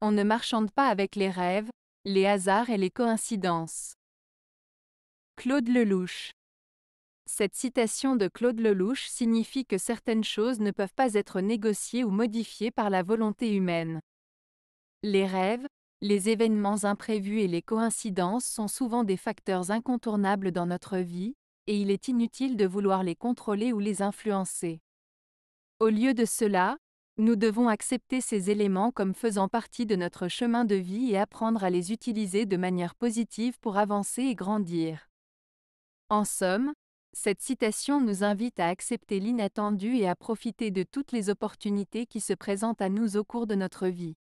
On ne marchande pas avec les rêves, les hasards et les coïncidences. Claude Lelouch Cette citation de Claude Lelouch signifie que certaines choses ne peuvent pas être négociées ou modifiées par la volonté humaine. Les rêves, les événements imprévus et les coïncidences sont souvent des facteurs incontournables dans notre vie, et il est inutile de vouloir les contrôler ou les influencer. Au lieu de cela, nous devons accepter ces éléments comme faisant partie de notre chemin de vie et apprendre à les utiliser de manière positive pour avancer et grandir. En somme, cette citation nous invite à accepter l'inattendu et à profiter de toutes les opportunités qui se présentent à nous au cours de notre vie.